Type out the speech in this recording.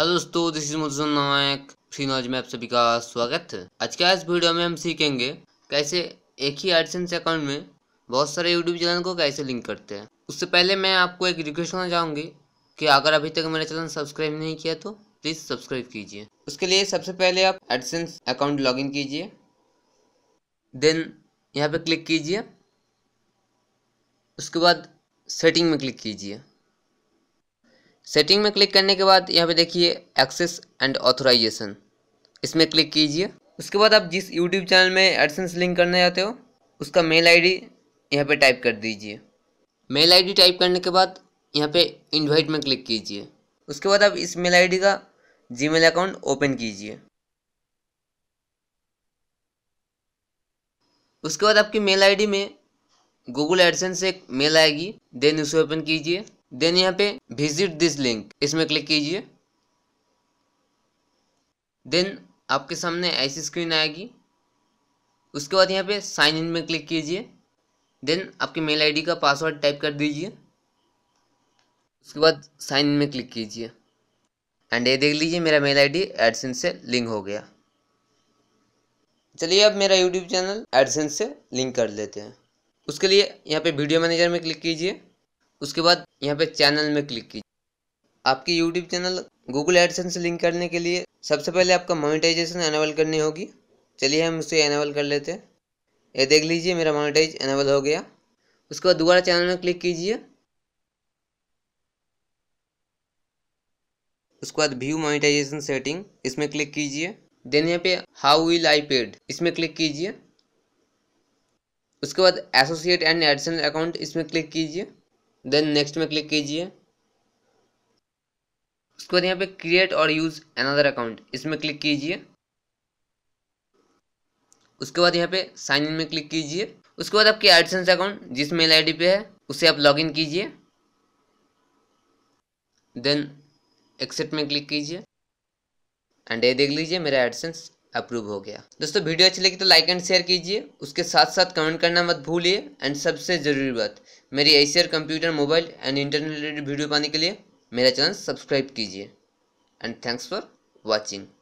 hello दोस्तों this is Mujan Nayak free knows में आप सभी का स्वागत है आज का इस वीडियो में हम सीखेंगे कैसे एक ही एडसेंस अकाउंट में बहुत सारे यूट्यूब चैनल को कैसे लिंक करते हैं उससे पहले मैं आपको एक रिक्वेस्ट करना चाहूँगी कि अगर अभी तक मेरा चैनल सब्सक्राइब नहीं किया तो प्लीज़ सब्सक्राइब कीजिए उसके लिए सबसे पहले आप एडसेंस अकाउंट लॉग कीजिए देन यहाँ पर क्लिक कीजिए उसके बाद सेटिंग में क्लिक कीजिए सेटिंग में क्लिक करने के बाद यहाँ पे देखिए एक्सेस एंड ऑथोराइजेशन इसमें क्लिक कीजिए उसके बाद आप जिस यूट्यूब चैनल में एडसेंस लिंक करना चाहते हो उसका मेल आईडी यहाँ पर टाइप कर दीजिए मेल आईडी टाइप करने के बाद यहाँ पे इनवाइट में क्लिक कीजिए उसके बाद आप इस मेल आईडी का जीमेल अकाउंट ओपन कीजिए उसके बाद आपकी मेल आईडी में गूगल एडसेंस से एक मेल आएगी देन उसे ओपन कीजिए देन यहाँ पे विजिट दिस लिंक इसमें क्लिक कीजिए देन आपके सामने ऐसी स्क्रीन आएगी उसके बाद यहाँ पे साइन इन में क्लिक कीजिए देन आपकी मेल आईडी का पासवर्ड टाइप कर दीजिए उसके बाद साइन इन में क्लिक कीजिए एंड ये देख लीजिए मेरा मेल आईडी डी से लिंक हो गया चलिए अब मेरा यूट्यूब चैनल एडसेंस से लिंक कर लेते हैं उसके लिए यहाँ पे वीडियो मैनेजर में क्लिक कीजिए उसके बाद यहाँ पे चैनल में क्लिक कीजिए आपकी यूट्यूब चैनल गूगल एडसेंस से लिंक करने के लिए सबसे पहले आपका मोनिटाइजेशन एनेबल करनी होगी चलिए हम उसे एनेबल कर लेते हैं ये देख लीजिए मेरा मोनिटाइज एनेबल हो गया उसके बाद दोबारा चैनल में क्लिक कीजिए उसके बाद व्यू मोनिटाइजेशन सेटिंग इसमें क्लिक कीजिए देन यहाँ पे हाउ विल आई पेड इसमें क्लिक कीजिए उसके बाद एसोसिएट एंड एडसन अकाउंट इसमें क्लिक कीजिए देन नेक्स्ट में क्लिक कीजिए उसके बाद यहाँ पे create or use another account इसमें क्लिक कीजिए उसके बाद यहाँ पे साइन इन में क्लिक कीजिए उसके बाद आपके एडसेंस अकाउंट जिस मेल आईडी पे है उसे आप लॉग इन कीजिए देन एक्सेप्ट में क्लिक कीजिए एंड ये देख लीजिए मेरा एडसेंस अप्रूव हो गया दोस्तों वीडियो अच्छी लगी तो लाइक एंड शेयर कीजिए उसके साथ साथ कमेंट करना मत भूलिए एंड सबसे ज़रूरी बात मेरी easier computer mobile and internet related video पाने के लिए मेरा चैनल सब्सक्राइब कीजिए एंड थैंक्स फॉर वॉचिंग